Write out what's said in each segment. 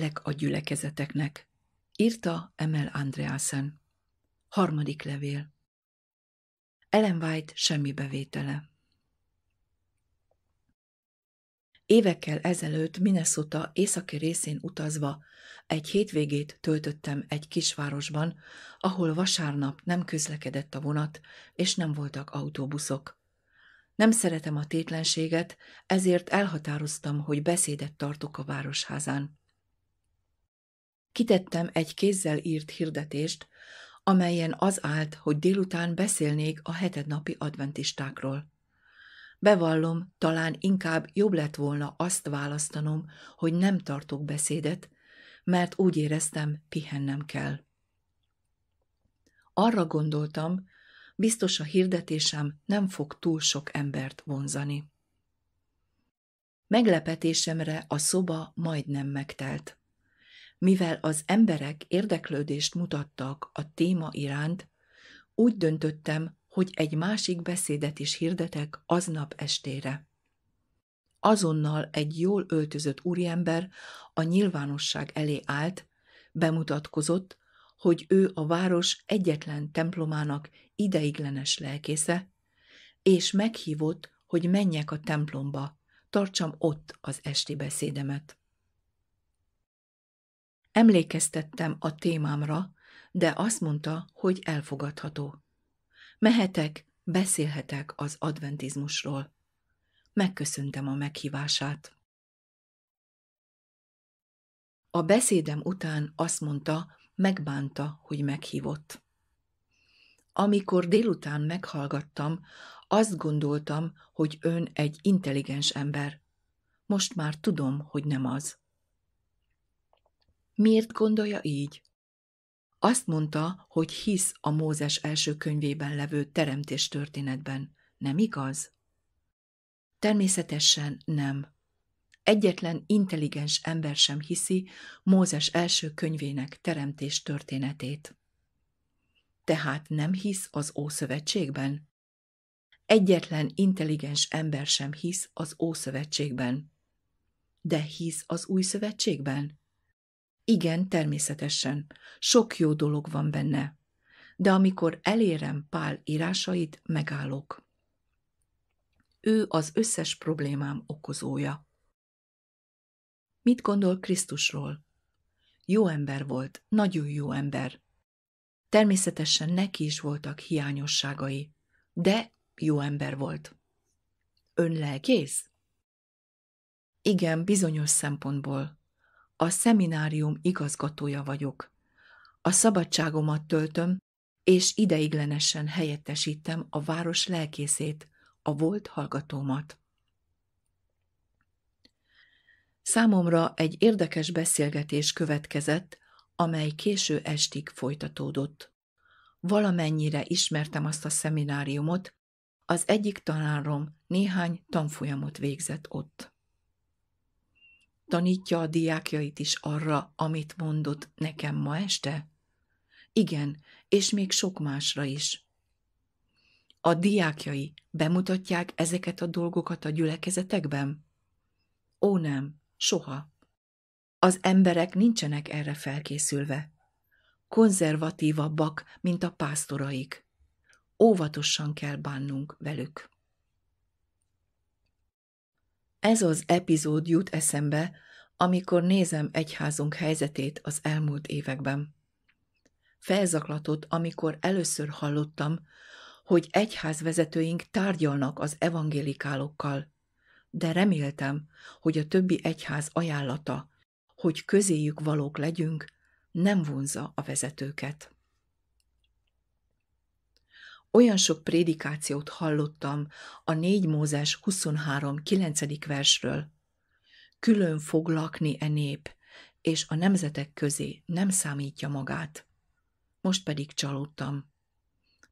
Kellek a gyülekezeteknek, írta Emel Andreasen. Harmadik levél. Ellen White semmi bevétele. Évekkel ezelőtt Minnesota északi részén utazva egy hétvégét töltöttem egy kisvárosban, ahol vasárnap nem közlekedett a vonat, és nem voltak autóbuszok. Nem szeretem a tétlenséget, ezért elhatároztam, hogy beszédet tartok a városházán. Kitettem egy kézzel írt hirdetést, amelyen az állt, hogy délután beszélnék a hetednapi adventistákról. Bevallom, talán inkább jobb lett volna azt választanom, hogy nem tartok beszédet, mert úgy éreztem, pihennem kell. Arra gondoltam, biztos a hirdetésem nem fog túl sok embert vonzani. Meglepetésemre a szoba majdnem megtelt mivel az emberek érdeklődést mutattak a téma iránt, úgy döntöttem, hogy egy másik beszédet is hirdetek aznap estére. Azonnal egy jól öltözött úriember a nyilvánosság elé állt, bemutatkozott, hogy ő a város egyetlen templomának ideiglenes lelkésze, és meghívott, hogy menjek a templomba, tartsam ott az esti beszédemet. Emlékeztettem a témámra, de azt mondta, hogy elfogadható. Mehetek, beszélhetek az adventizmusról. Megköszöntem a meghívását. A beszédem után azt mondta, megbánta, hogy meghívott. Amikor délután meghallgattam, azt gondoltam, hogy ön egy intelligens ember. Most már tudom, hogy nem az. Miért gondolja így? Azt mondta, hogy hisz a Mózes első könyvében levő teremtés történetben. Nem igaz? Természetesen nem. Egyetlen intelligens ember sem hiszi Mózes első könyvének teremtés történetét. Tehát nem hisz az Ószövetségben? Egyetlen intelligens ember sem hisz az Ószövetségben. De hisz az Új Szövetségben? Igen, természetesen. Sok jó dolog van benne. De amikor elérem Pál írásait, megállok. Ő az összes problémám okozója. Mit gondol Krisztusról? Jó ember volt, nagyon jó ember. Természetesen neki is voltak hiányosságai, de jó ember volt. Ön lelkész? Igen, bizonyos szempontból a szeminárium igazgatója vagyok. A szabadságomat töltöm, és ideiglenesen helyettesítem a város lelkészét, a volt hallgatómat. Számomra egy érdekes beszélgetés következett, amely késő estig folytatódott. Valamennyire ismertem azt a szemináriumot, az egyik tanárom néhány tanfolyamot végzett ott tanítja a diákjait is arra, amit mondott nekem ma este? Igen, és még sok másra is. A diákjai bemutatják ezeket a dolgokat a gyülekezetekben? Ó nem, soha. Az emberek nincsenek erre felkészülve. Konzervatívabbak, mint a pásztoraik. Óvatosan kell bánnunk velük. Ez az epizód jut eszembe, amikor nézem egyházunk helyzetét az elmúlt években. Felzaklatott, amikor először hallottam, hogy egyházvezetőink tárgyalnak az evangélikálokkal, de reméltem, hogy a többi egyház ajánlata, hogy közéjük valók legyünk, nem vonza a vezetőket. Olyan sok prédikációt hallottam a 4 Mózes 23. 9. versről. Külön fog lakni e nép, és a nemzetek közé nem számítja magát. Most pedig csalódtam.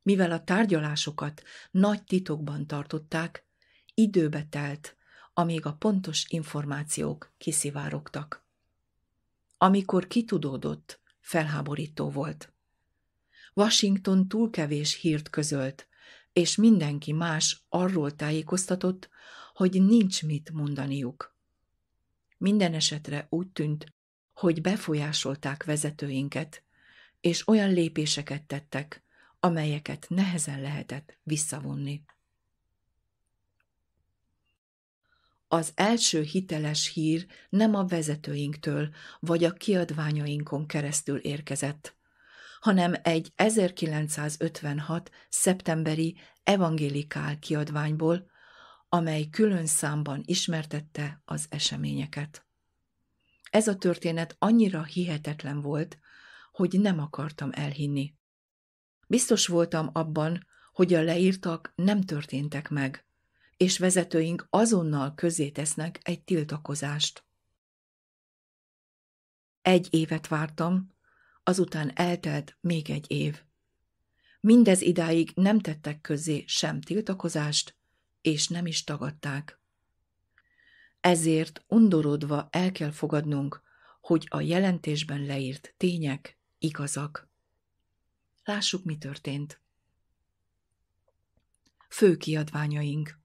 Mivel a tárgyalásokat nagy titokban tartották, időbe telt, amíg a pontos információk kiszivárogtak. Amikor kitudódott, felháborító volt. Washington túl kevés hírt közölt, és mindenki más arról tájékoztatott, hogy nincs mit mondaniuk. Minden esetre úgy tűnt, hogy befolyásolták vezetőinket, és olyan lépéseket tettek, amelyeket nehezen lehetett visszavonni. Az első hiteles hír nem a vezetőinktől vagy a kiadványainkon keresztül érkezett, hanem egy 1956. szeptemberi evangélikál kiadványból, amely külön számban ismertette az eseményeket. Ez a történet annyira hihetetlen volt, hogy nem akartam elhinni. Biztos voltam abban, hogy a leírtak nem történtek meg, és vezetőink azonnal közé tesznek egy tiltakozást. Egy évet vártam, Azután eltelt még egy év. Mindez idáig nem tettek közé sem tiltakozást, és nem is tagadták. Ezért undorodva el kell fogadnunk, hogy a jelentésben leírt tények igazak. Lássuk, mi történt. Fő kiadványaink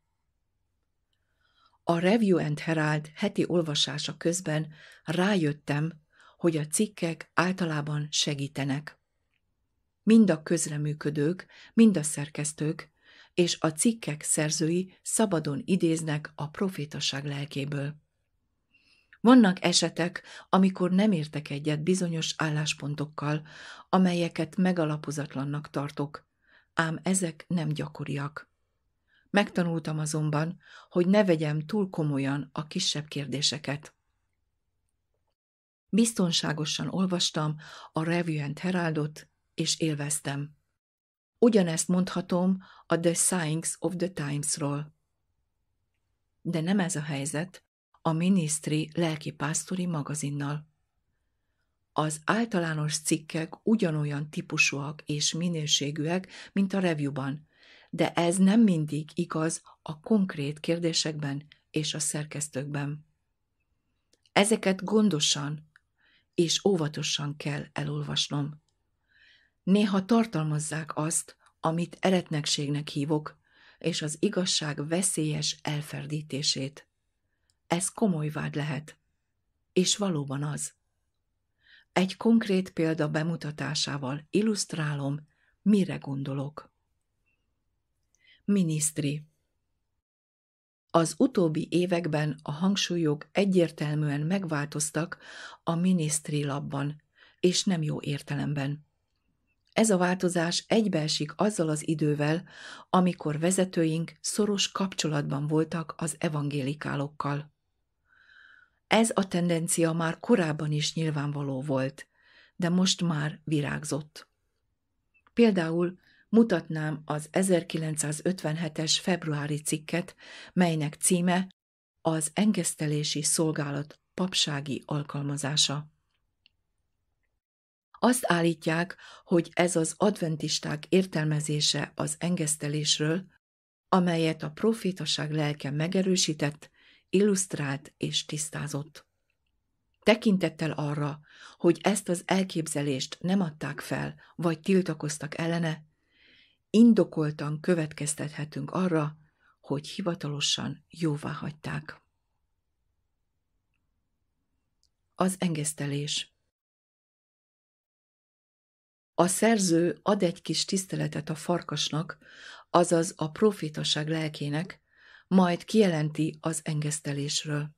A Review and Herald heti olvasása közben rájöttem, hogy a cikkek általában segítenek. Mind a közreműködők, mind a szerkesztők és a cikkek szerzői szabadon idéznek a profétaság lelkéből. Vannak esetek, amikor nem értek egyet bizonyos álláspontokkal, amelyeket megalapozatlannak tartok, ám ezek nem gyakoriak. Megtanultam azonban, hogy ne vegyem túl komolyan a kisebb kérdéseket biztonságosan olvastam a Review and Heraldot, és élveztem. Ugyanezt mondhatom a The Signs of the Times-ról. De nem ez a helyzet a Ministry pásztori magazinnal. Az általános cikkek ugyanolyan típusúak és minőségűek, mint a reviewban, de ez nem mindig igaz a konkrét kérdésekben és a szerkesztőkben. Ezeket gondosan, és óvatosan kell elolvasnom. Néha tartalmazzák azt, amit eretnekségnek hívok, és az igazság veszélyes elferdítését. Ez komoly vád lehet, és valóban az. Egy konkrét példa bemutatásával illusztrálom, mire gondolok. Minisztri az utóbbi években a hangsúlyok egyértelműen megváltoztak a minisztri labban, és nem jó értelemben. Ez a változás egybeesik azzal az idővel, amikor vezetőink szoros kapcsolatban voltak az evangélikálokkal. Ez a tendencia már korábban is nyilvánvaló volt, de most már virágzott. Például mutatnám az 1957-es februári cikket, melynek címe az engesztelési szolgálat papsági alkalmazása. Azt állítják, hogy ez az adventisták értelmezése az engesztelésről, amelyet a profétaság lelke megerősített, illusztrált és tisztázott. Tekintettel arra, hogy ezt az elképzelést nem adták fel, vagy tiltakoztak ellene, indokoltan következtethetünk arra, hogy hivatalosan jóvá hagyták. Az engesztelés A szerző ad egy kis tiszteletet a farkasnak, azaz a profitaság lelkének, majd kijelenti az engesztelésről.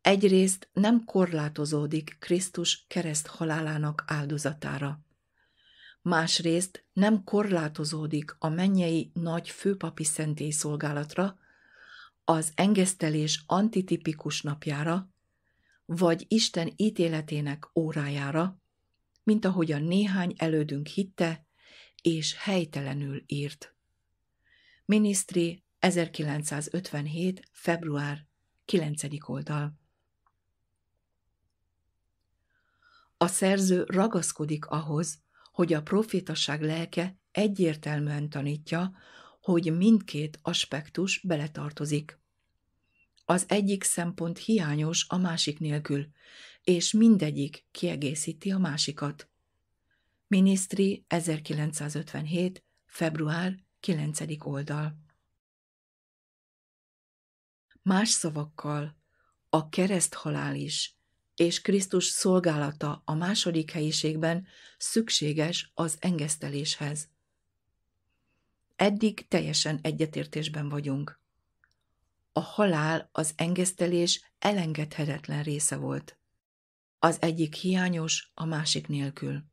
Egyrészt nem korlátozódik Krisztus kereszt halálának áldozatára másrészt nem korlátozódik a mennyei nagy főpapi szentély szolgálatra, az engesztelés antitipikus napjára, vagy Isten ítéletének órájára, mint ahogy a néhány elődünk hitte és helytelenül írt. Minisztri 1957. február 9. oldal. A szerző ragaszkodik ahhoz, hogy a profétasság lelke egyértelműen tanítja, hogy mindkét aspektus beletartozik. Az egyik szempont hiányos a másik nélkül, és mindegyik kiegészíti a másikat. Minisztri 1957. február 9. oldal. Más szavakkal, a kereszthalál is és Krisztus szolgálata a második helyiségben szükséges az engeszteléshez. Eddig teljesen egyetértésben vagyunk. A halál az engesztelés elengedhetetlen része volt. Az egyik hiányos, a másik nélkül.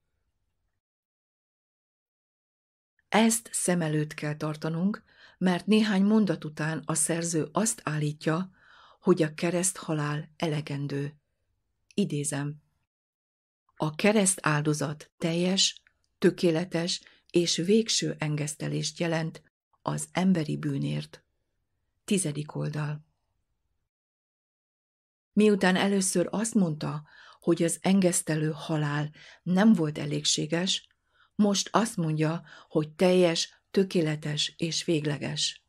Ezt szem előtt kell tartanunk, mert néhány mondat után a szerző azt állítja, hogy a kereszt halál elegendő. Idézem. A kereszt áldozat teljes, tökéletes és végső engesztelést jelent az emberi bűnért. Tizedik oldal. Miután először azt mondta, hogy az engesztelő halál nem volt elégséges, most azt mondja, hogy teljes, tökéletes és végleges.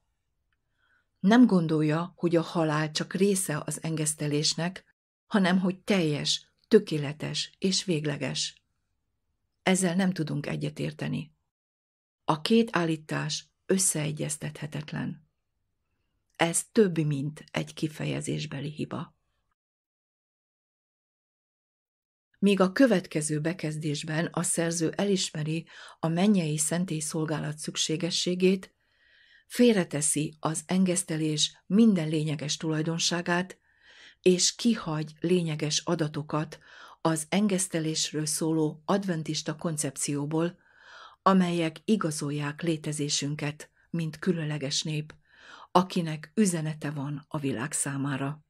Nem gondolja, hogy a halál csak része az engesztelésnek, hanem hogy teljes, tökéletes és végleges. Ezzel nem tudunk egyetérteni. A két állítás összeegyeztethetetlen. Ez több, mint egy kifejezésbeli hiba. Míg a következő bekezdésben a szerző elismeri a mennyei szentély szolgálat szükségességét, félreteszi az engesztelés minden lényeges tulajdonságát, és kihagy lényeges adatokat az engesztelésről szóló adventista koncepcióból, amelyek igazolják létezésünket, mint különleges nép, akinek üzenete van a világ számára.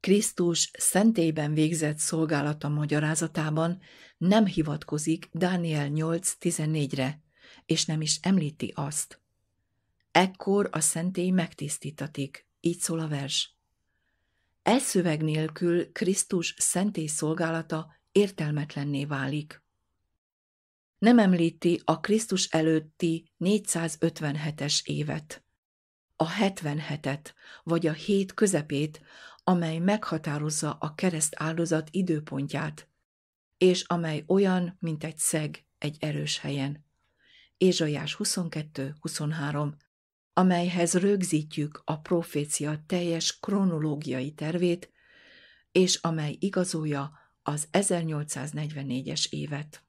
Krisztus szentében végzett szolgálata magyarázatában nem hivatkozik Dániel 8.14-re, és nem is említi azt. Ekkor a szentély megtisztítatik, így szól a vers. E szöveg nélkül Krisztus szentély szolgálata értelmetlenné válik. Nem említi a Krisztus előtti 457-es évet, a 77-et vagy a hét közepét, amely meghatározza a kereszt áldozat időpontját, és amely olyan, mint egy szeg egy erős helyen. Ézsaiás 22-23 amelyhez rögzítjük a profécia teljes kronológiai tervét, és amely igazolja az 1844-es évet.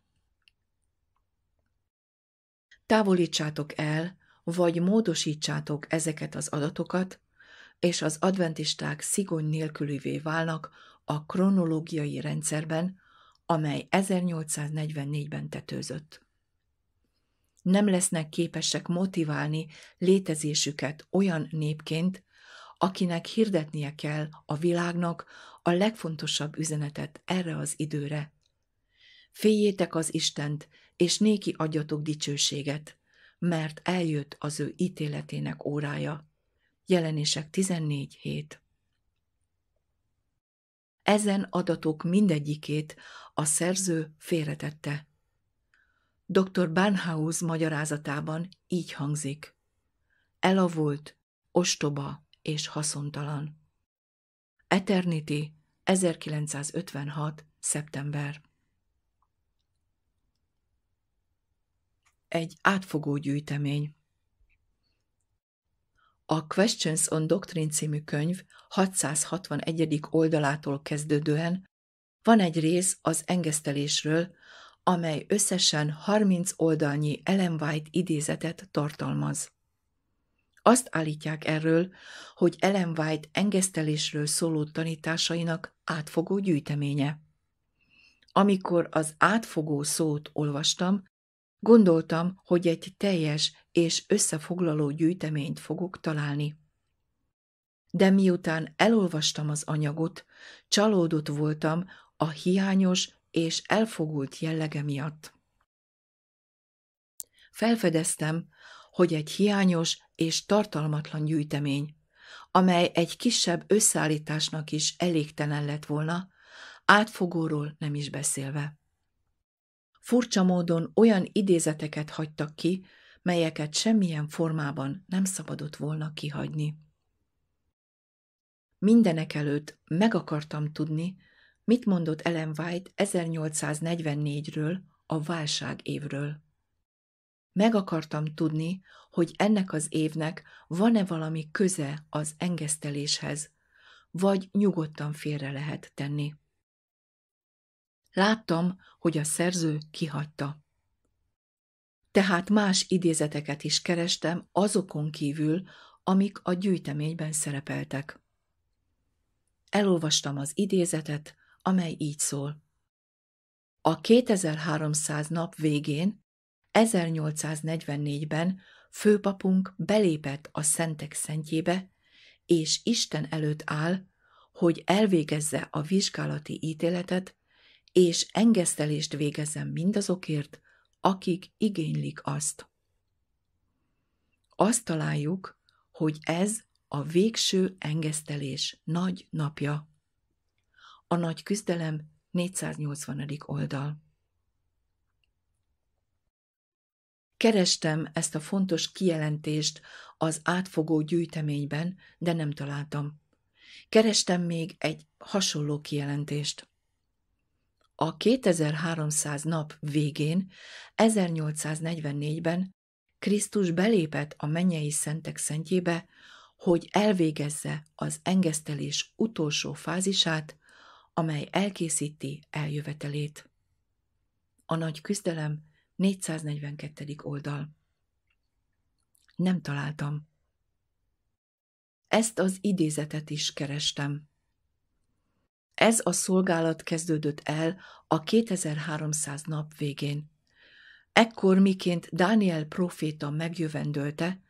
Távolítsátok el, vagy módosítsátok ezeket az adatokat, és az adventisták szigony nélkülűvé válnak a kronológiai rendszerben, amely 1844-ben tetőzött nem lesznek képesek motiválni létezésüket olyan népként, akinek hirdetnie kell a világnak a legfontosabb üzenetet erre az időre. Féljétek az Istent, és néki adjatok dicsőséget, mert eljött az ő ítéletének órája. Jelenések 14 hét. Ezen adatok mindegyikét a szerző félretette. Dr. Bernhaus magyarázatában így hangzik. Elavult, ostoba és haszontalan. Eternity, 1956. szeptember. Egy átfogó gyűjtemény. A Questions on Doctrine című könyv 661. oldalától kezdődően van egy rész az engesztelésről, amely összesen 30 oldalnyi Ellen White idézetet tartalmaz. Azt állítják erről, hogy Ellen White engesztelésről szóló tanításainak átfogó gyűjteménye. Amikor az átfogó szót olvastam, gondoltam, hogy egy teljes és összefoglaló gyűjteményt fogok találni. De miután elolvastam az anyagot, csalódott voltam a hiányos és elfogult jellege miatt. Felfedeztem, hogy egy hiányos és tartalmatlan gyűjtemény, amely egy kisebb összeállításnak is elégtelen lett volna, átfogóról nem is beszélve. Furcsa módon olyan idézeteket hagytak ki, melyeket semmilyen formában nem szabadott volna kihagyni. Mindenek előtt meg akartam tudni, Mit mondott Ellen White 1844-ről, a válság évről? Meg akartam tudni, hogy ennek az évnek van-e valami köze az engeszteléshez, vagy nyugodtan félre lehet tenni. Láttam, hogy a szerző kihagyta. Tehát más idézeteket is kerestem azokon kívül, amik a gyűjteményben szerepeltek. Elolvastam az idézetet, amely így szól. A 2300 nap végén, 1844-ben főpapunk belépett a szentek szentjébe, és Isten előtt áll, hogy elvégezze a vizsgálati ítéletet, és engesztelést végezzen mindazokért, akik igénylik azt. Azt találjuk, hogy ez a végső engesztelés nagy napja. A nagy küzdelem 480. oldal. Kerestem ezt a fontos kijelentést az átfogó gyűjteményben, de nem találtam. Kerestem még egy hasonló kijelentést. A 2300 nap végén, 1844-ben Krisztus belépett a mennyei szentek szentjébe, hogy elvégezze az engesztelés utolsó fázisát, amely elkészíti eljövetelét. A nagy küzdelem 442. oldal. Nem találtam. Ezt az idézetet is kerestem. Ez a szolgálat kezdődött el a 2300 nap végén. Ekkor miként Dániel proféta megjövendölte,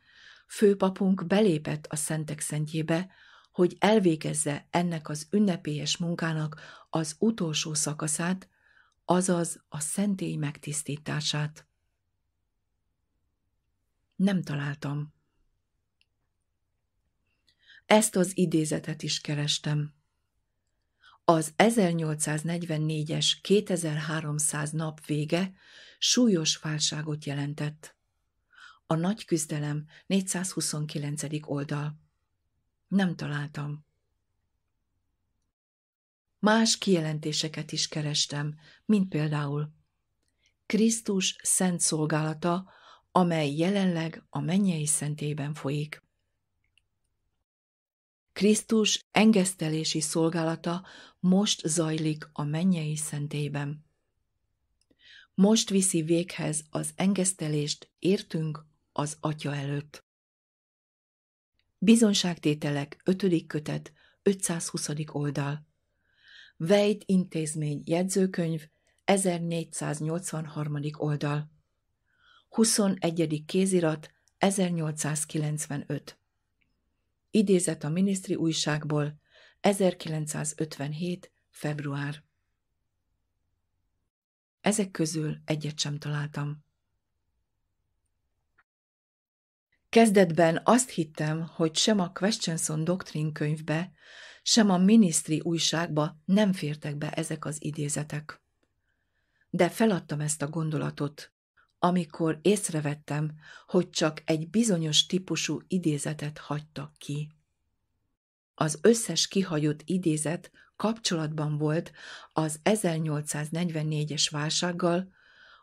főpapunk belépett a szentek szentjébe, hogy elvégezze ennek az ünnepélyes munkának az utolsó szakaszát, azaz a szentély megtisztítását. Nem találtam. Ezt az idézetet is kerestem. Az 1844-es 2300 nap vége súlyos válságot jelentett. A nagy küzdelem 429. oldal. Nem találtam. Más kijelentéseket is kerestem, mint például Krisztus szent szolgálata, amely jelenleg a mennyei szentében folyik. Krisztus engesztelési szolgálata most zajlik a mennyei szentében. Most viszi véghez az engesztelést értünk az Atya előtt. Bizonságtételek, 5. kötet, 520. oldal. Vejt intézmény jegyzőkönyv, 1483. oldal. 21. kézirat, 1895. Idézet a minisztri újságból, 1957. február. Ezek közül egyet sem találtam. Kezdetben azt hittem, hogy sem a Questionson doktrinkönyvbe, sem a minisztri újságba nem fértek be ezek az idézetek. De feladtam ezt a gondolatot, amikor észrevettem, hogy csak egy bizonyos típusú idézetet hagytak ki. Az összes kihagyott idézet kapcsolatban volt az 1844-es válsággal,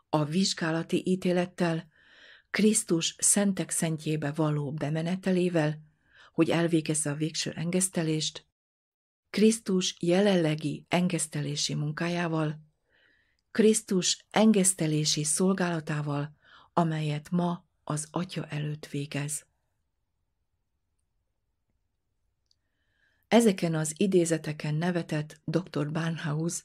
a vizsgálati ítélettel Krisztus szentek szentjébe való bemenetelével, hogy elvégezze a végső engesztelést, Krisztus jelenlegi engesztelési munkájával, Krisztus engesztelési szolgálatával, amelyet ma az Atya előtt végez. Ezeken az idézeteken nevetett dr. Barnhouse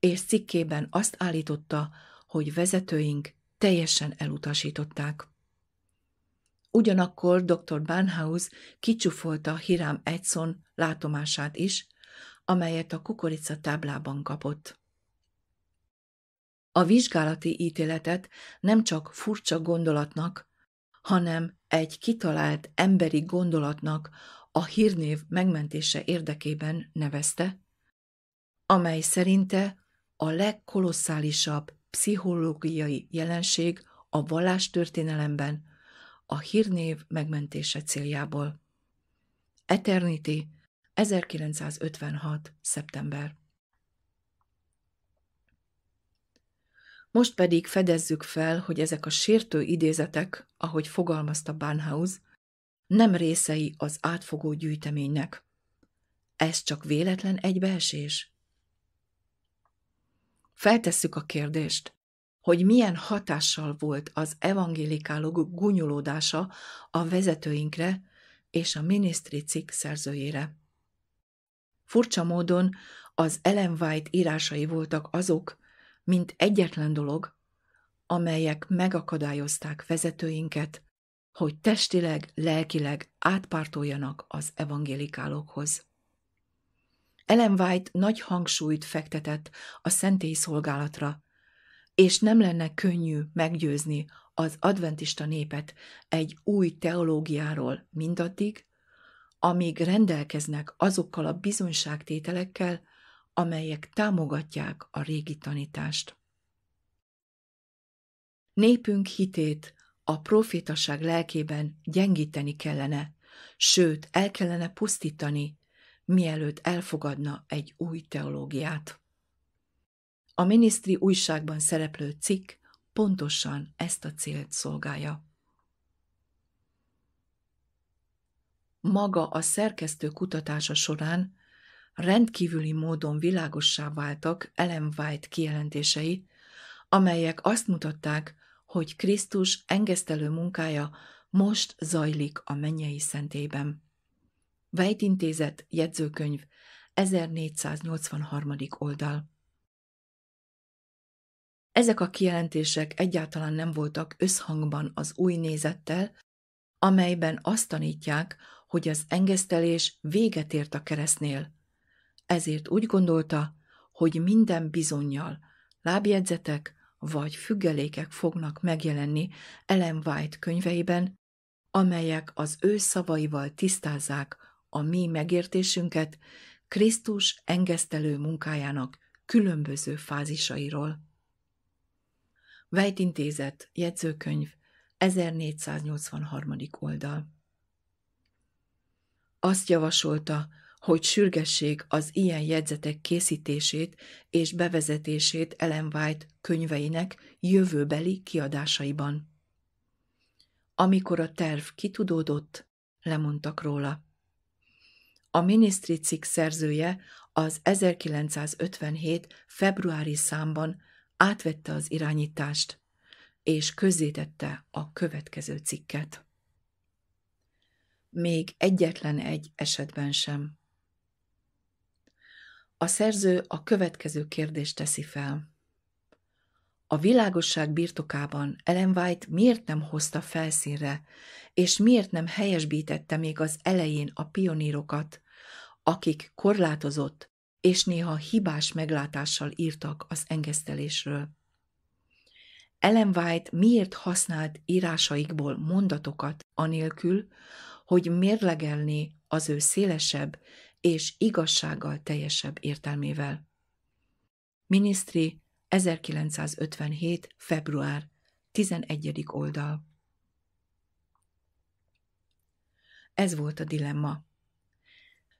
és cikkében azt állította, hogy vezetőink teljesen elutasították. Ugyanakkor dr. Barnhouse kicsúfolta Hiram Edson látomását is, amelyet a kukorica táblában kapott. A vizsgálati ítéletet nem csak furcsa gondolatnak, hanem egy kitalált emberi gondolatnak a hírnév megmentése érdekében nevezte, amely szerinte a legkolosszálisabb pszichológiai jelenség a vallástörténelemben a hírnév megmentése céljából. Eternity, 1956. szeptember. Most pedig fedezzük fel, hogy ezek a sértő idézetek, ahogy fogalmazta Barnhouse, nem részei az átfogó gyűjteménynek. Ez csak véletlen egybeesés? Feltesszük a kérdést, hogy milyen hatással volt az evangélikálok gúnyolódása a vezetőinkre és a minisztri cikk szerzőjére. Furcsa módon az Ellen White írásai voltak azok, mint egyetlen dolog, amelyek megakadályozták vezetőinket, hogy testileg, lelkileg átpártoljanak az evangélikálokhoz. Ellen White nagy hangsúlyt fektetett a szentély szolgálatra, és nem lenne könnyű meggyőzni az adventista népet egy új teológiáról mindaddig, amíg rendelkeznek azokkal a bizonyságtételekkel, amelyek támogatják a régi tanítást. Népünk hitét a profétaság lelkében gyengíteni kellene, sőt, el kellene pusztítani, mielőtt elfogadna egy új teológiát. A minisztri újságban szereplő cikk pontosan ezt a célt szolgálja. Maga a szerkesztő kutatása során rendkívüli módon világossá váltak Ellen White kijelentései, amelyek azt mutatták, hogy Krisztus engesztelő munkája most zajlik a mennyei szentében. Vejtintézet, jegyzőkönyv, 1483. oldal. Ezek a kijelentések egyáltalán nem voltak összhangban az új nézettel, amelyben azt tanítják, hogy az engesztelés véget ért a keresztnél. Ezért úgy gondolta, hogy minden bizonyal lábjegyzetek vagy függelékek fognak megjelenni Ellen White könyveiben, amelyek az ő szavaival tisztázzák a mi megértésünket Krisztus engesztelő munkájának különböző fázisairól. Vejtintézet, jegyzőkönyv, 1483. oldal. Azt javasolta, hogy sürgessék az ilyen jegyzetek készítését és bevezetését Ellen White könyveinek jövőbeli kiadásaiban. Amikor a terv kitudódott, lemondtak róla. A minisztri cikk szerzője az 1957. februári számban átvette az irányítást, és közzétette a következő cikket. Még egyetlen egy esetben sem. A szerző a következő kérdést teszi fel a világosság birtokában Ellen White miért nem hozta felszínre, és miért nem helyesbítette még az elején a pionírokat, akik korlátozott és néha hibás meglátással írtak az engesztelésről. Ellen White miért használt írásaikból mondatokat anélkül, hogy mérlegelni az ő szélesebb és igazsággal teljesebb értelmével. Minisztri 1957. február 11. oldal. Ez volt a dilemma.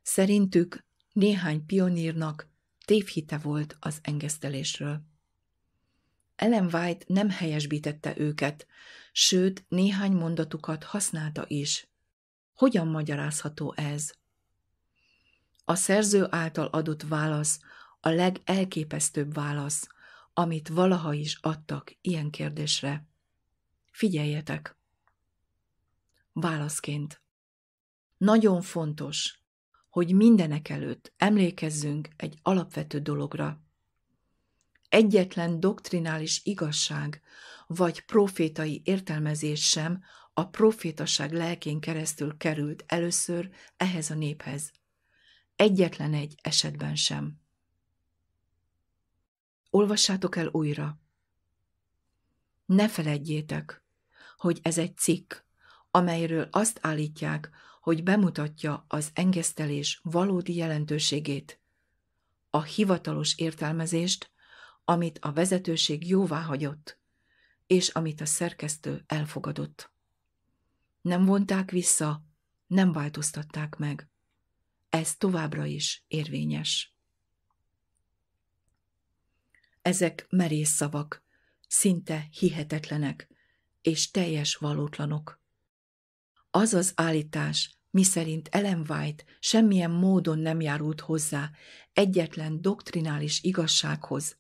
Szerintük néhány pionírnak tévhite volt az engesztelésről. Ellen White nem helyesbítette őket, sőt, néhány mondatukat használta is. Hogyan magyarázható ez? A szerző által adott válasz a legelképesztőbb válasz, amit valaha is adtak ilyen kérdésre. Figyeljetek! Válaszként. Nagyon fontos, hogy mindenek előtt emlékezzünk egy alapvető dologra. Egyetlen doktrinális igazság vagy profétai értelmezés sem a profétaság lelkén keresztül került először ehhez a néphez. Egyetlen egy esetben sem. Olvassátok el újra. Ne feledjétek, hogy ez egy cikk, amelyről azt állítják, hogy bemutatja az engesztelés valódi jelentőségét, a hivatalos értelmezést, amit a vezetőség jóvá hagyott, és amit a szerkesztő elfogadott. Nem vonták vissza, nem változtatták meg. Ez továbbra is érvényes. Ezek merész szavak, szinte hihetetlenek és teljes valótlanok. Az az állítás, miszerint Ellen White semmilyen módon nem járult hozzá egyetlen doktrinális igazsághoz,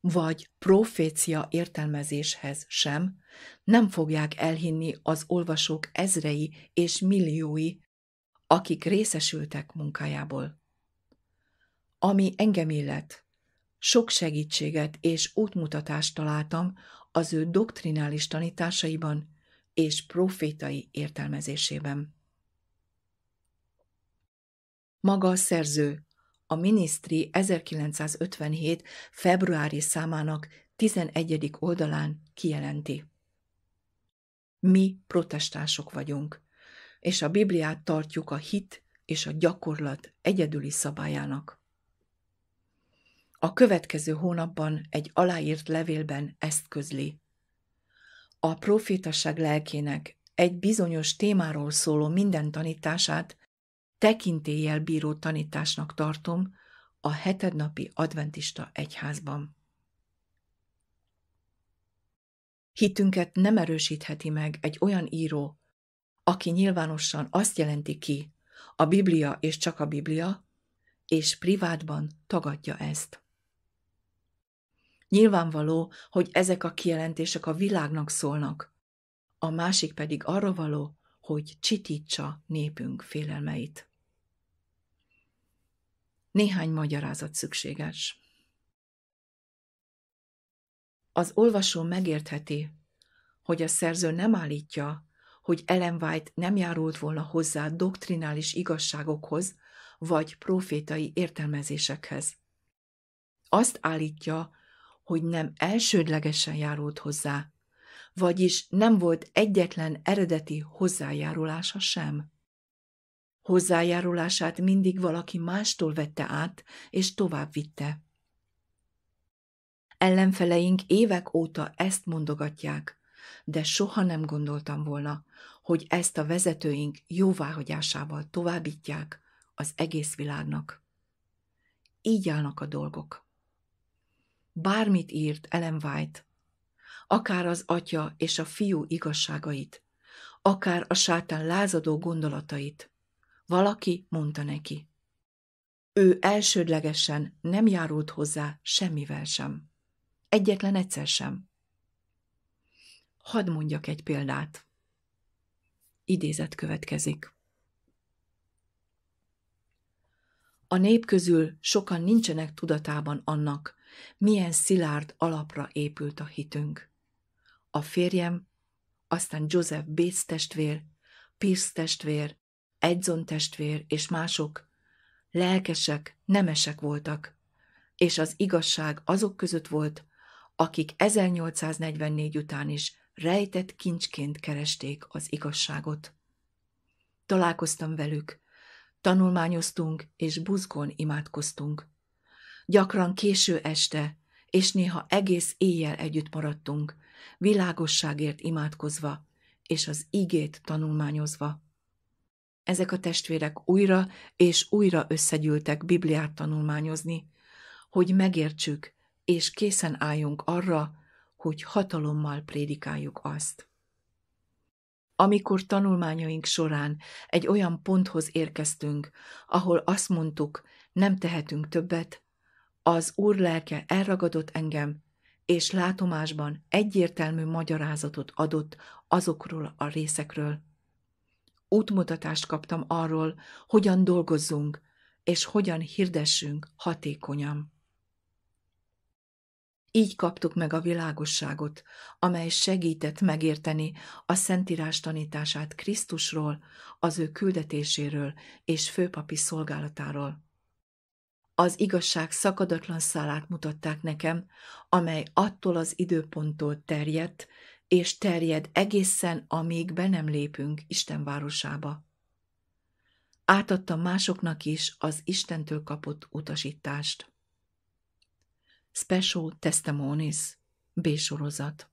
vagy profécia értelmezéshez sem, nem fogják elhinni az olvasók ezrei és milliói, akik részesültek munkájából. Ami engem illet, sok segítséget és útmutatást találtam az ő doktrinális tanításaiban és profétai értelmezésében. Maga a szerző, a Minisztri 1957. februári számának 11. oldalán kijelenti. Mi protestások vagyunk, és a Bibliát tartjuk a hit és a gyakorlat egyedüli szabályának. A következő hónapban egy aláírt levélben ezt közli. A profétasság lelkének egy bizonyos témáról szóló minden tanítását tekintéllyel bíró tanításnak tartom a hetednapi adventista egyházban. Hitünket nem erősítheti meg egy olyan író, aki nyilvánosan azt jelenti ki, a Biblia és csak a Biblia, és privátban tagadja ezt. Nyilvánvaló, hogy ezek a kijelentések a világnak szólnak, a másik pedig arra való, hogy csitítsa népünk félelmeit. Néhány magyarázat szükséges. Az olvasó megértheti, hogy a szerző nem állítja, hogy Ellen White nem járult volna hozzá doktrinális igazságokhoz vagy profétai értelmezésekhez. Azt állítja, hogy nem elsődlegesen járult hozzá, vagyis nem volt egyetlen eredeti hozzájárulása sem. Hozzájárulását mindig valaki mástól vette át, és tovább vitte. Ellenfeleink évek óta ezt mondogatják, de soha nem gondoltam volna, hogy ezt a vezetőink jóváhagyásával továbbítják az egész világnak. Így állnak a dolgok bármit írt Ellen White, akár az atya és a fiú igazságait, akár a sátán lázadó gondolatait. Valaki mondta neki. Ő elsődlegesen nem járult hozzá semmivel sem. Egyetlen egyszer sem. Hadd mondjak egy példát. Idézet következik. A nép közül sokan nincsenek tudatában annak, milyen szilárd alapra épült a hitünk. A férjem, aztán Joseph Bates testvér, Pierce testvér, Edzon testvér és mások lelkesek, nemesek voltak, és az igazság azok között volt, akik 1844 után is rejtett kincsként keresték az igazságot. Találkoztam velük, tanulmányoztunk és buzgón imádkoztunk. Gyakran késő este, és néha egész éjjel együtt maradtunk, világosságért imádkozva, és az igét tanulmányozva. Ezek a testvérek újra és újra összegyűltek Bibliát tanulmányozni, hogy megértsük és készen álljunk arra, hogy hatalommal prédikáljuk azt. Amikor tanulmányaink során egy olyan ponthoz érkeztünk, ahol azt mondtuk, nem tehetünk többet, az Úr lelke elragadott engem, és látomásban egyértelmű magyarázatot adott azokról a részekről. Útmutatást kaptam arról, hogyan dolgozzunk, és hogyan hirdessünk hatékonyan. Így kaptuk meg a világosságot, amely segített megérteni a Szentírás tanítását Krisztusról, az ő küldetéséről és főpapi szolgálatáról az igazság szakadatlan szálát mutatták nekem, amely attól az időponttól terjedt, és terjed egészen, amíg be nem lépünk Isten városába. Átadtam másoknak is az Istentől kapott utasítást. Special Testimonies B sorozat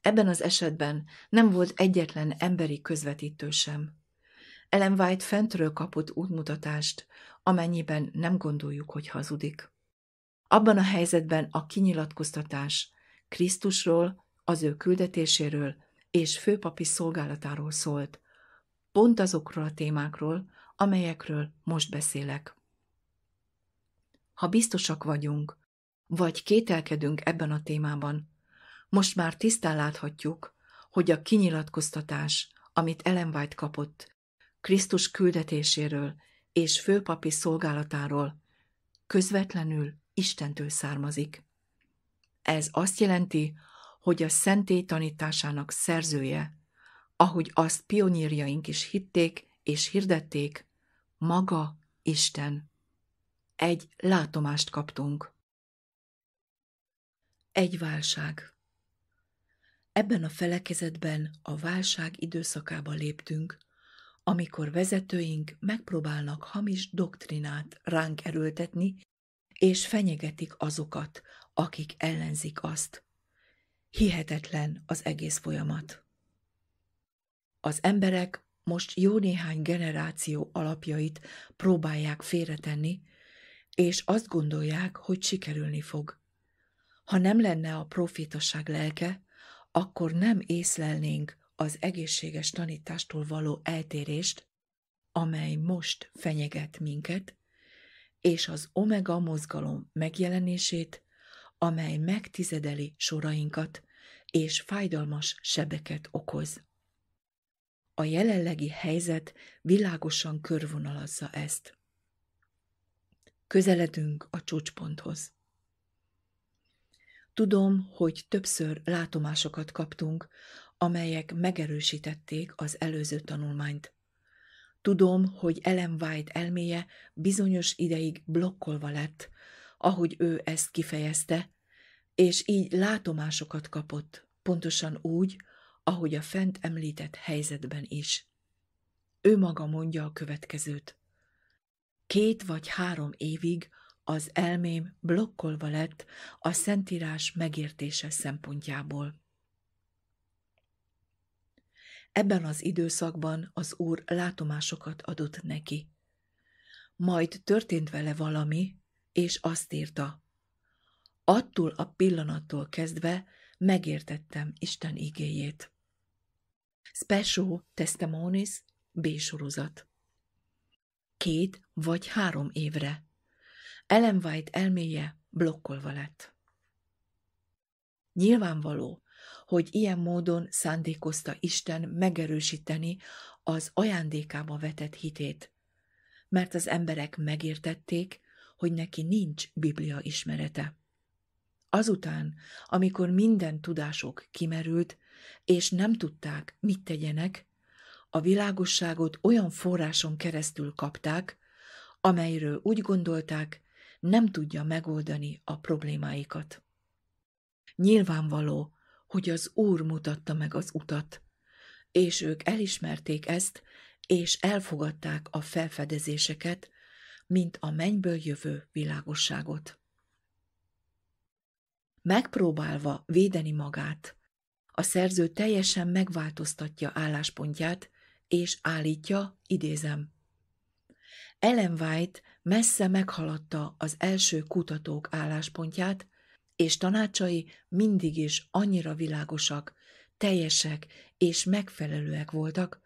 Ebben az esetben nem volt egyetlen emberi közvetítő sem. Ellen White fentről kapott útmutatást, amennyiben nem gondoljuk, hogy hazudik. Abban a helyzetben a kinyilatkoztatás Krisztusról, az ő küldetéséről és főpapi szolgálatáról szólt, pont azokról a témákról, amelyekről most beszélek. Ha biztosak vagyunk, vagy kételkedünk ebben a témában, most már tisztán láthatjuk, hogy a kinyilatkoztatás, amit Ellen White kapott, Krisztus küldetéséről és főpapi szolgálatáról, közvetlenül Istentől származik. Ez azt jelenti, hogy a szentély tanításának szerzője, ahogy azt pionírjaink is hitték és hirdették, maga Isten. Egy látomást kaptunk. Egy válság. Ebben a felekezetben a válság időszakába léptünk, amikor vezetőink megpróbálnak hamis doktrinát ránk erőltetni, és fenyegetik azokat, akik ellenzik azt. Hihetetlen az egész folyamat. Az emberek most jó néhány generáció alapjait próbálják félretenni, és azt gondolják, hogy sikerülni fog. Ha nem lenne a profétasság lelke, akkor nem észlelnénk, az egészséges tanítástól való eltérést, amely most fenyeget minket, és az omega mozgalom megjelenését, amely megtizedeli sorainkat és fájdalmas sebeket okoz. A jelenlegi helyzet világosan körvonalazza ezt. Közeledünk a csúcsponthoz. Tudom, hogy többször látomásokat kaptunk, amelyek megerősítették az előző tanulmányt. Tudom, hogy Ellen White elméje bizonyos ideig blokkolva lett, ahogy ő ezt kifejezte, és így látomásokat kapott, pontosan úgy, ahogy a fent említett helyzetben is. Ő maga mondja a következőt. Két vagy három évig az elmém blokkolva lett a szentírás megértése szempontjából. Ebben az időszakban az úr látomásokat adott neki. Majd történt vele valami, és azt írta. Attól a pillanattól kezdve megértettem Isten igéjét. Special Testimonies B sorozat. Két vagy három évre. Ellen White elméje blokkolva lett. Nyilvánvaló, hogy ilyen módon szándékozta Isten megerősíteni az ajándékába vetett hitét, mert az emberek megértették, hogy neki nincs Biblia ismerete. Azután, amikor minden tudások kimerült, és nem tudták, mit tegyenek, a világosságot olyan forráson keresztül kapták, amelyről úgy gondolták, nem tudja megoldani a problémáikat. Nyilvánvaló, hogy az Úr mutatta meg az utat, és ők elismerték ezt, és elfogadták a felfedezéseket, mint a mennyből jövő világosságot. Megpróbálva védeni magát, a szerző teljesen megváltoztatja álláspontját, és állítja, idézem. Ellen White messze meghaladta az első kutatók álláspontját, és tanácsai mindig is annyira világosak, teljesek és megfelelőek voltak,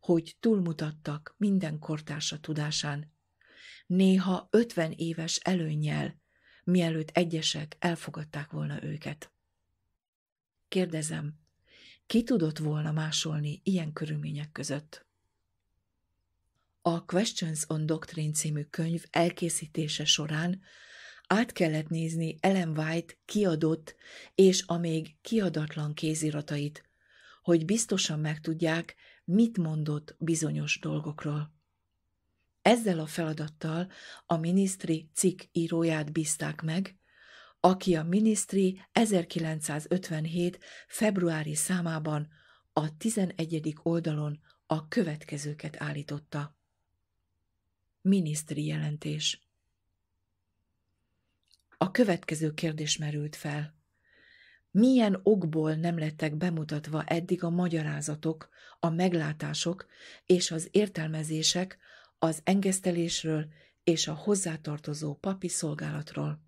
hogy túlmutattak minden kortársa tudásán. Néha ötven éves előnyel, mielőtt egyesek elfogadták volna őket. Kérdezem, ki tudott volna másolni ilyen körülmények között? A Questions on Doctrine című könyv elkészítése során át kellett nézni Ellen White kiadott és a még kiadatlan kéziratait, hogy biztosan megtudják, mit mondott bizonyos dolgokról. Ezzel a feladattal a minisztri cikk íróját bízták meg, aki a minisztri 1957. februári számában a 11. oldalon a következőket állította. Minisztri jelentés a következő kérdés merült fel. Milyen okból nem lettek bemutatva eddig a magyarázatok, a meglátások és az értelmezések az engesztelésről és a hozzátartozó papi szolgálatról?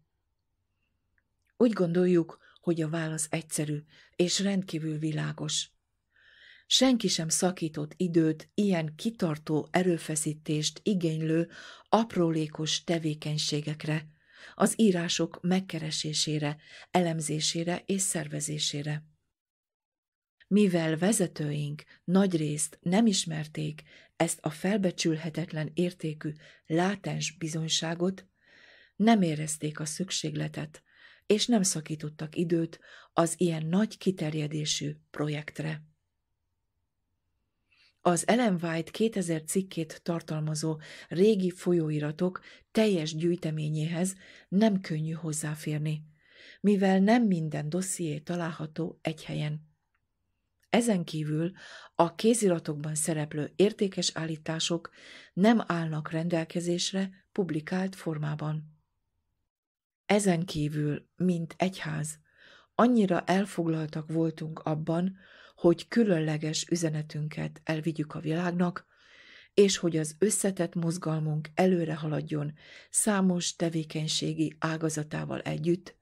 Úgy gondoljuk, hogy a válasz egyszerű és rendkívül világos. Senki sem szakított időt ilyen kitartó erőfeszítést igénylő, aprólékos tevékenységekre, az írások megkeresésére, elemzésére és szervezésére. Mivel vezetőink nagyrészt nem ismerték ezt a felbecsülhetetlen értékű látens bizonyságot, nem érezték a szükségletet, és nem szakítottak időt az ilyen nagy kiterjedésű projektre. Az Ellen White 2000 cikkét tartalmazó régi folyóiratok teljes gyűjteményéhez nem könnyű hozzáférni, mivel nem minden dosszié található egy helyen. Ezen kívül a kéziratokban szereplő értékes állítások nem állnak rendelkezésre publikált formában. Ezen kívül, mint egyház, annyira elfoglaltak voltunk abban, hogy különleges üzenetünket elvigyük a világnak, és hogy az összetett mozgalmunk előre haladjon számos tevékenységi ágazatával együtt,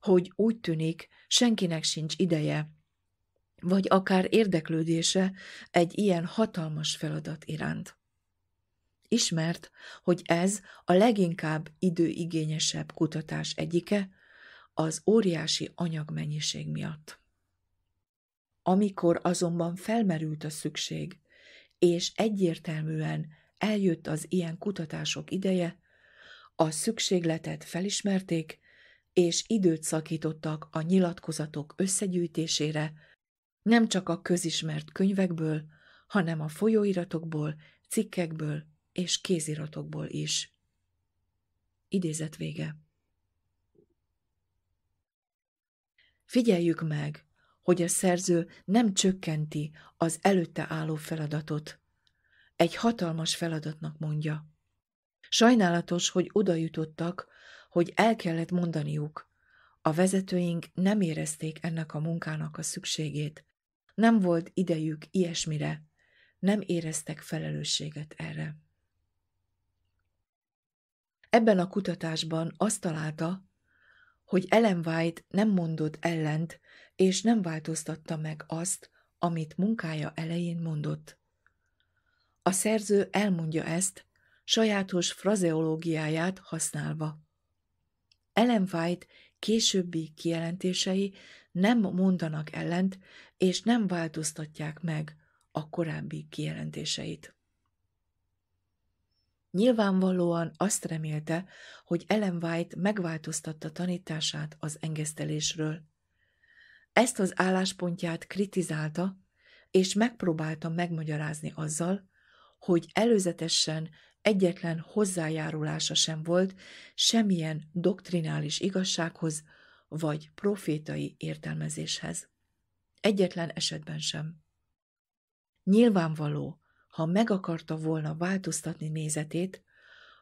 hogy úgy tűnik, senkinek sincs ideje, vagy akár érdeklődése egy ilyen hatalmas feladat iránt. Ismert, hogy ez a leginkább időigényesebb kutatás egyike az óriási anyagmennyiség miatt. Amikor azonban felmerült a szükség, és egyértelműen eljött az ilyen kutatások ideje, a szükségletet felismerték, és időt szakítottak a nyilatkozatok összegyűjtésére, nem csak a közismert könyvekből, hanem a folyóiratokból, cikkekből és kéziratokból is. Idézet vége. Figyeljük meg, hogy a szerző nem csökkenti az előtte álló feladatot. Egy hatalmas feladatnak mondja. Sajnálatos, hogy oda jutottak, hogy el kellett mondaniuk. A vezetőink nem érezték ennek a munkának a szükségét. Nem volt idejük ilyesmire. Nem éreztek felelősséget erre. Ebben a kutatásban azt találta, hogy Ellen White nem mondott ellent és nem változtatta meg azt, amit munkája elején mondott. A szerző elmondja ezt, sajátos frazeológiáját használva. Ellen White későbbi kijelentései nem mondanak ellent, és nem változtatják meg a korábbi kijelentéseit. Nyilvánvalóan azt remélte, hogy Ellen White megváltoztatta tanítását az engesztelésről. Ezt az álláspontját kritizálta, és megpróbáltam megmagyarázni azzal, hogy előzetesen egyetlen hozzájárulása sem volt semmilyen doktrinális igazsághoz vagy profétai értelmezéshez. Egyetlen esetben sem. Nyilvánvaló, ha meg akarta volna változtatni nézetét,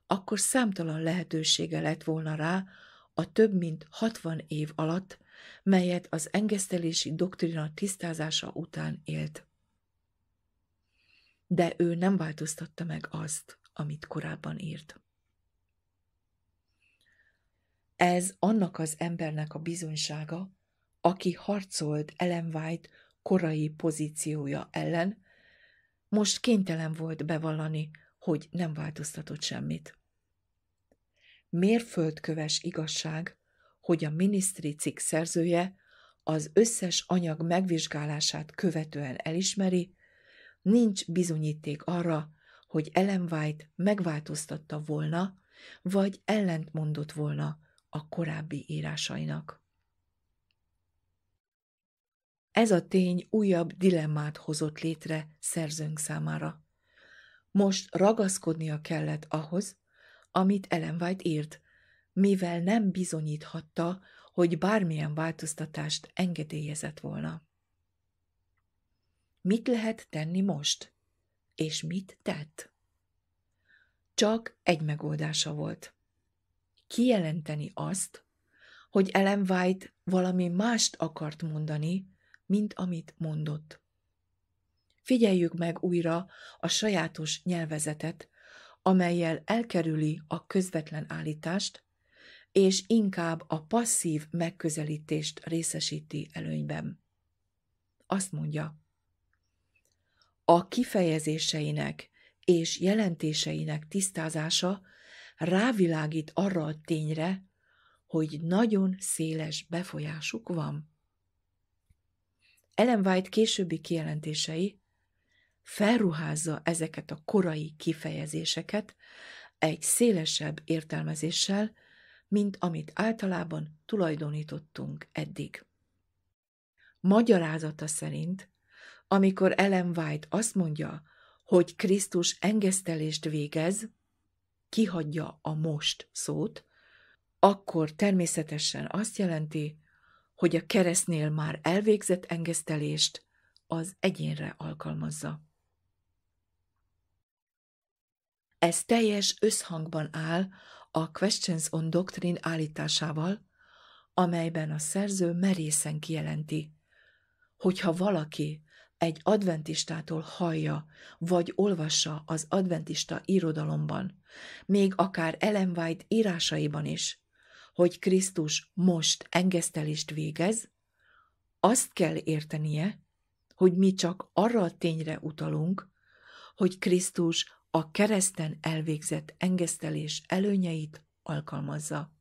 akkor számtalan lehetősége lett volna rá a több mint 60 év alatt, melyet az engesztelési doktrina tisztázása után élt. De ő nem változtatta meg azt, amit korábban írt. Ez annak az embernek a bizonysága, aki harcolt Ellen White korai pozíciója ellen, most kénytelen volt bevallani, hogy nem változtatott semmit. Mérföldköves igazság, hogy a minisztri cikk szerzője az összes anyag megvizsgálását követően elismeri, nincs bizonyíték arra, hogy Ellen White megváltoztatta volna, vagy ellentmondott volna a korábbi írásainak. Ez a tény újabb dilemmát hozott létre szerzőnk számára. Most ragaszkodnia kellett ahhoz, amit Ellen White írt, mivel nem bizonyíthatta, hogy bármilyen változtatást engedélyezett volna. Mit lehet tenni most? És mit tett? Csak egy megoldása volt. Kijelenteni azt, hogy Ellen White valami mást akart mondani, mint amit mondott. Figyeljük meg újra a sajátos nyelvezetet, amelyel elkerüli a közvetlen állítást, és inkább a passzív megközelítést részesíti előnyben. Azt mondja, a kifejezéseinek és jelentéseinek tisztázása rávilágít arra a tényre, hogy nagyon széles befolyásuk van. Ellen White későbbi kijelentései felruházza ezeket a korai kifejezéseket egy szélesebb értelmezéssel, mint amit általában tulajdonítottunk eddig. Magyarázata szerint, amikor Ellen White azt mondja, hogy Krisztus engesztelést végez, kihagyja a most szót, akkor természetesen azt jelenti, hogy a keresztnél már elvégzett engesztelést az egyénre alkalmazza. Ez teljes összhangban áll a Questions on Doctrine állításával, amelyben a szerző merészen kijelenti, hogyha valaki egy adventistától hallja vagy olvassa az adventista irodalomban, még akár Ellen White írásaiban is, hogy Krisztus most engesztelést végez, azt kell értenie, hogy mi csak arra a tényre utalunk, hogy Krisztus a kereszten elvégzett engesztelés előnyeit alkalmazza.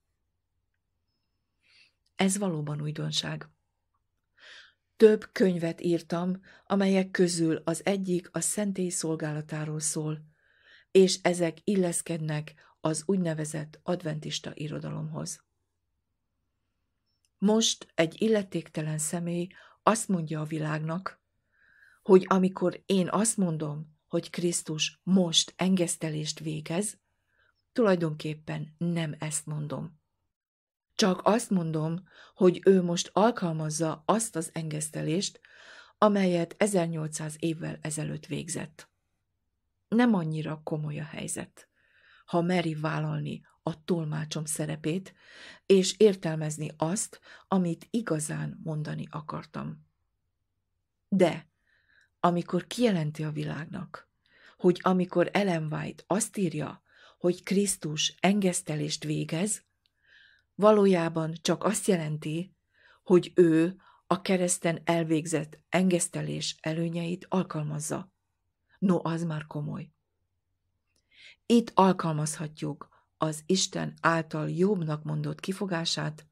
Ez valóban újdonság. Több könyvet írtam, amelyek közül az egyik a szentély szolgálatáról szól, és ezek illeszkednek az úgynevezett adventista irodalomhoz. Most egy illetéktelen személy azt mondja a világnak, hogy amikor én azt mondom, hogy Krisztus most engesztelést végez, tulajdonképpen nem ezt mondom. Csak azt mondom, hogy ő most alkalmazza azt az engesztelést, amelyet 1800 évvel ezelőtt végzett. Nem annyira komoly a helyzet, ha meri vállalni a tolmácsom szerepét, és értelmezni azt, amit igazán mondani akartam. De amikor kijelenti a világnak, hogy amikor Ellen White azt írja, hogy Krisztus engesztelést végez, valójában csak azt jelenti, hogy ő a kereszten elvégzett engesztelés előnyeit alkalmazza. No, az már komoly. Itt alkalmazhatjuk az Isten által jobbnak mondott kifogását,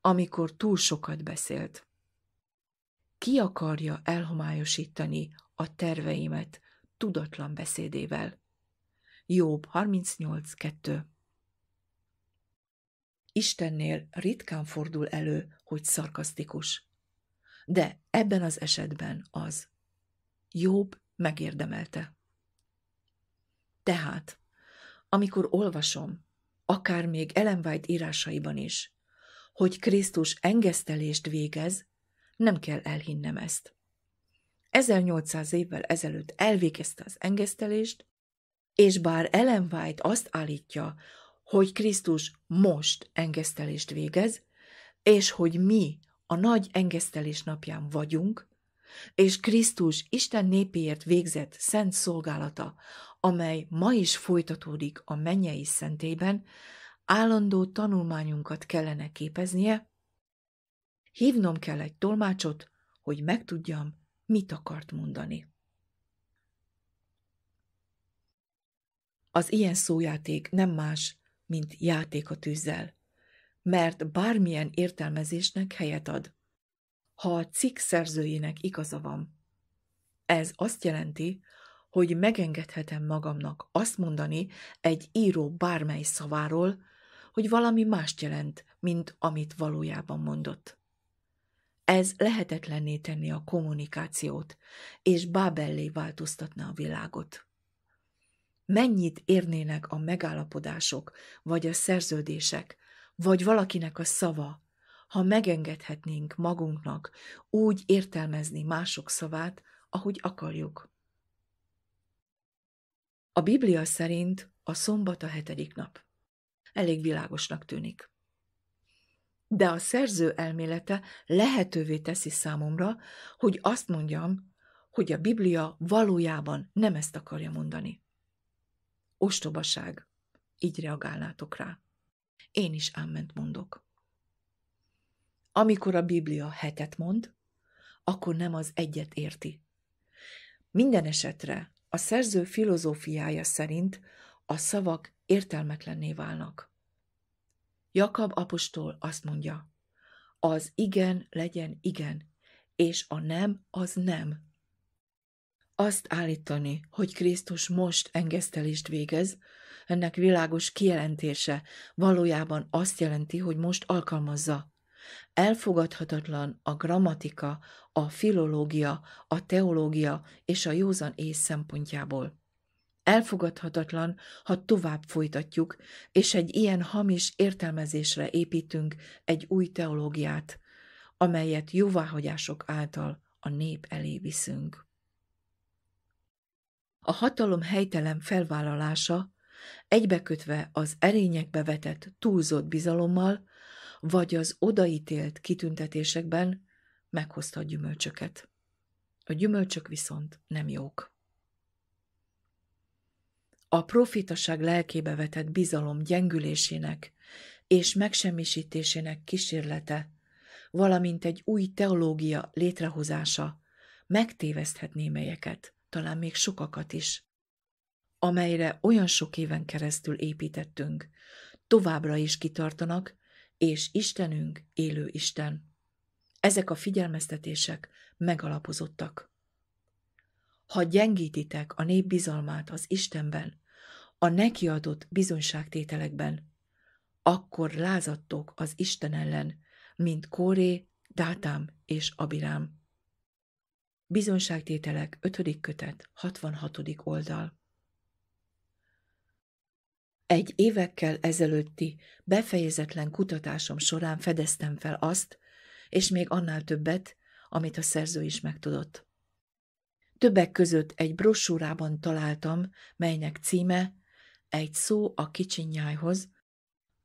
amikor túl sokat beszélt ki akarja elhomályosítani a terveimet tudatlan beszédével. Jobb 38.2 Istennél ritkán fordul elő, hogy szarkasztikus. De ebben az esetben az. Jobb megérdemelte. Tehát, amikor olvasom, akár még Ellen White írásaiban is, hogy Krisztus engesztelést végez, nem kell elhinnem ezt. 1800 évvel ezelőtt elvégezte az engesztelést, és bár Ellen White azt állítja, hogy Krisztus most engesztelést végez, és hogy mi a nagy engesztelés napján vagyunk, és Krisztus Isten népéért végzett szent szolgálata, amely ma is folytatódik a mennyei szentében, állandó tanulmányunkat kellene képeznie, Hívnom kell egy tolmácsot, hogy megtudjam, mit akart mondani. Az ilyen szójáték nem más, mint játék a tűzzel, mert bármilyen értelmezésnek helyet ad. Ha a cikk szerzőjének igaza van. Ez azt jelenti, hogy megengedhetem magamnak azt mondani egy író bármely szaváról, hogy valami mást jelent, mint amit valójában mondott. Ez lehetetlenné tenni a kommunikációt, és bábellé változtatna a világot. Mennyit érnének a megállapodások, vagy a szerződések, vagy valakinek a szava, ha megengedhetnénk magunknak úgy értelmezni mások szavát, ahogy akarjuk. A Biblia szerint a szombat a hetedik nap. Elég világosnak tűnik de a szerző elmélete lehetővé teszi számomra, hogy azt mondjam, hogy a Biblia valójában nem ezt akarja mondani. Ostobaság. Így reagálnátok rá. Én is ámment mondok. Amikor a Biblia hetet mond, akkor nem az egyet érti. Minden esetre a szerző filozófiája szerint a szavak értelmetlenné válnak. Jakab apostol azt mondja, az igen legyen igen, és a nem az nem. Azt állítani, hogy Krisztus most engesztelést végez, ennek világos kijelentése valójában azt jelenti, hogy most alkalmazza. Elfogadhatatlan a grammatika, a filológia, a teológia és a józan ész szempontjából. Elfogadhatatlan, ha tovább folytatjuk, és egy ilyen hamis értelmezésre építünk egy új teológiát, amelyet jóváhagyások által a nép elé viszünk. A hatalom helytelen felvállalása, egybekötve az erényekbe vetett túlzott bizalommal, vagy az odaítélt kitüntetésekben meghozta a gyümölcsöket. A gyümölcsök viszont nem jók a profitaság lelkébe vetett bizalom gyengülésének és megsemmisítésének kísérlete, valamint egy új teológia létrehozása megtéveszthet némelyeket, talán még sokakat is, amelyre olyan sok éven keresztül építettünk, továbbra is kitartanak, és Istenünk élő Isten. Ezek a figyelmeztetések megalapozottak. Ha gyengítitek a nép bizalmát az Istenben, a neki adott bizonyságtételekben, akkor lázadtok az Isten ellen, mint Kóré, Dátám és Abirám. Bizonyságtételek 5. kötet, 66. oldal. Egy évekkel ezelőtti befejezetlen kutatásom során fedeztem fel azt, és még annál többet, amit a szerző is megtudott. Többek között egy brosúrában találtam, melynek címe egy szó a kicsinyájhoz,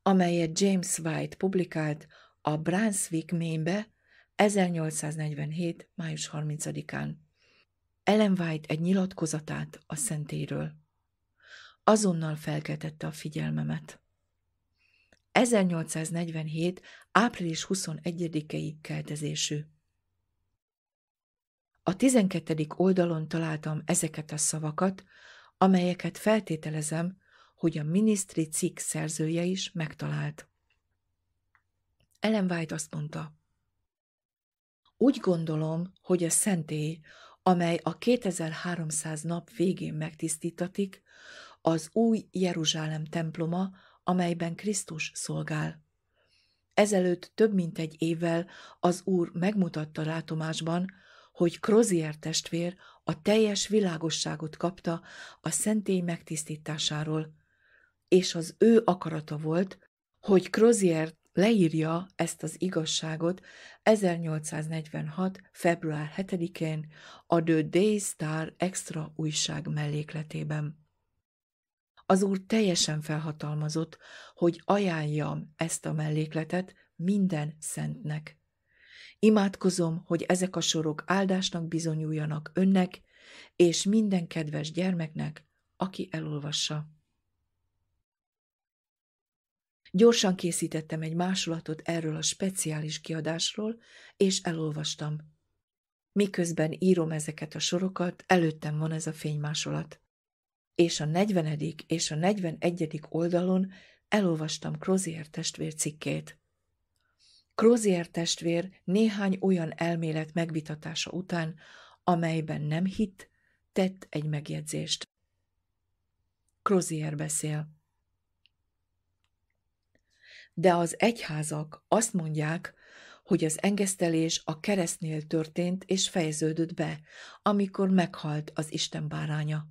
amelyet James White publikált a Brunswick mémbe 1847. május 30-án. Ellen White egy nyilatkozatát a szentéről. Azonnal felkeltette a figyelmemet. 1847. április 21-i keltezésű. A 12. oldalon találtam ezeket a szavakat, amelyeket feltételezem, hogy a minisztri cikk szerzője is megtalált. Ellen White azt mondta, úgy gondolom, hogy a szentély, amely a 2300 nap végén megtisztítatik, az új Jeruzsálem temploma, amelyben Krisztus szolgál. Ezelőtt több mint egy évvel az Úr megmutatta látomásban, hogy Krozier testvér a teljes világosságot kapta a szentély megtisztításáról, és az ő akarata volt, hogy Crozier leírja ezt az igazságot 1846. február 7-én a The Day Star extra újság mellékletében. Az úr teljesen felhatalmazott, hogy ajánljam ezt a mellékletet minden szentnek. Imádkozom, hogy ezek a sorok áldásnak bizonyuljanak önnek és minden kedves gyermeknek, aki elolvassa. Gyorsan készítettem egy másolatot erről a speciális kiadásról, és elolvastam. Miközben írom ezeket a sorokat, előttem van ez a fénymásolat. És a 40. és a 41. oldalon elolvastam Crozier testvér cikkét. Crozier testvér néhány olyan elmélet megvitatása után, amelyben nem hitt, tett egy megjegyzést. Crozier beszél de az egyházak azt mondják, hogy az engesztelés a keresztnél történt és fejeződött be, amikor meghalt az Isten báránya.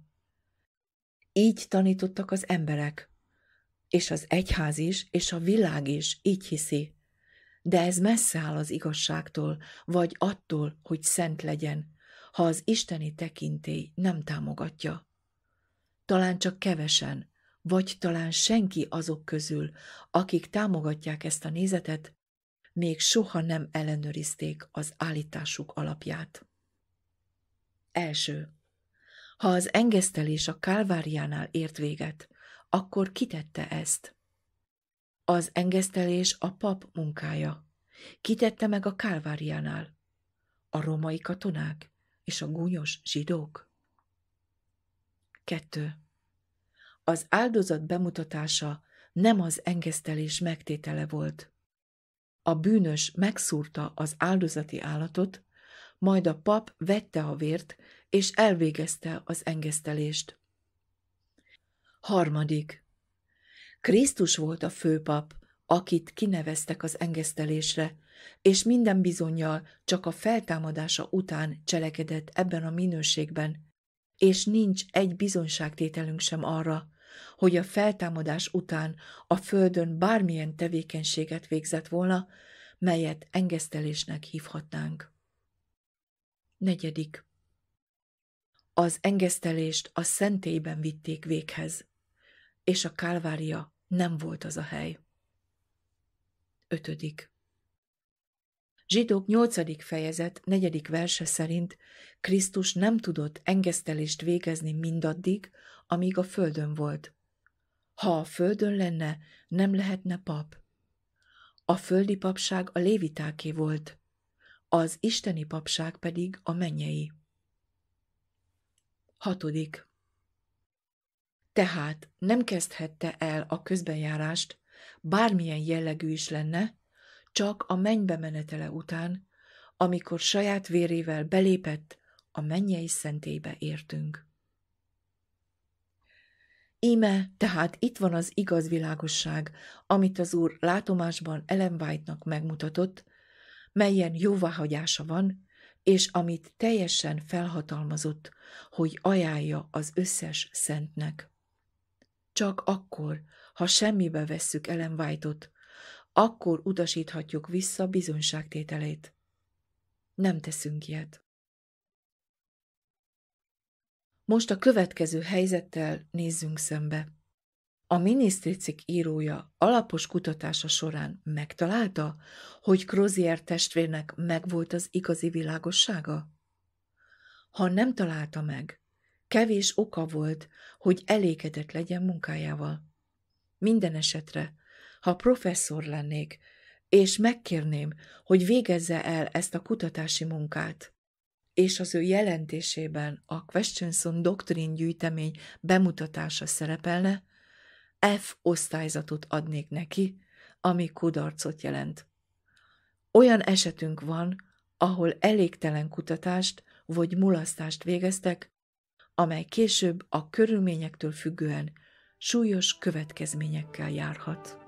Így tanítottak az emberek, és az egyház is, és a világ is így hiszi. De ez messze áll az igazságtól, vagy attól, hogy szent legyen, ha az isteni tekintély nem támogatja. Talán csak kevesen, vagy talán senki azok közül, akik támogatják ezt a nézetet, még soha nem ellenőrizték az állításuk alapját. Első. Ha az engesztelés a kálváriánál ért véget, akkor kitette ezt? Az engesztelés a pap munkája. Kitette meg a kálváriánál? A romai katonák és a gúnyos zsidók? Kettő. Az áldozat bemutatása nem az engesztelés megtétele volt. A bűnös megszúrta az áldozati állatot, majd a pap vette a vért, és elvégezte az engesztelést. Harmadik. Krisztus volt a főpap, akit kineveztek az engesztelésre, és minden bizonyal csak a feltámadása után cselekedett ebben a minőségben, és nincs egy bizonyságtételünk sem arra, hogy a feltámadás után a Földön bármilyen tevékenységet végzett volna, melyet engesztelésnek hívhatnánk. Negyedik. Az engesztelést a szentélyben vitték véghez, és a kálvária nem volt az a hely. Ötödik. Zsidók 8. fejezet 4. verse szerint Krisztus nem tudott engesztelést végezni mindaddig, amíg a földön volt. Ha a földön lenne, nem lehetne pap. A földi papság a lévitáké volt, az isteni papság pedig a mennyei. Hatodik. Tehát nem kezdhette el a közbenjárást, bármilyen jellegű is lenne, csak a mennybe menetele után, amikor saját vérével belépett a mennyei szentébe értünk. Íme, tehát itt van az igaz világosság, amit az Úr látomásban Ellen White-nak megmutatott, melyen jóváhagyása van, és amit teljesen felhatalmazott, hogy ajánlja az összes szentnek. Csak akkor, ha semmibe vesszük Ellen White-ot, akkor utasíthatjuk vissza bizonyságtételét. Nem teszünk ilyet. Most a következő helyzettel nézzünk szembe. A minisztricik írója alapos kutatása során megtalálta, hogy Crozier testvérnek megvolt az igazi világossága? Ha nem találta meg, kevés oka volt, hogy elégedett legyen munkájával. Minden esetre ha professzor lennék, és megkérném, hogy végezze el ezt a kutatási munkát. És az ő jelentésében a Questionson doktrin gyűjtemény bemutatása szerepelne, F osztályzatot adnék neki, ami kudarcot jelent. Olyan esetünk van, ahol elégtelen kutatást vagy mulasztást végeztek, amely később a körülményektől függően súlyos következményekkel járhat.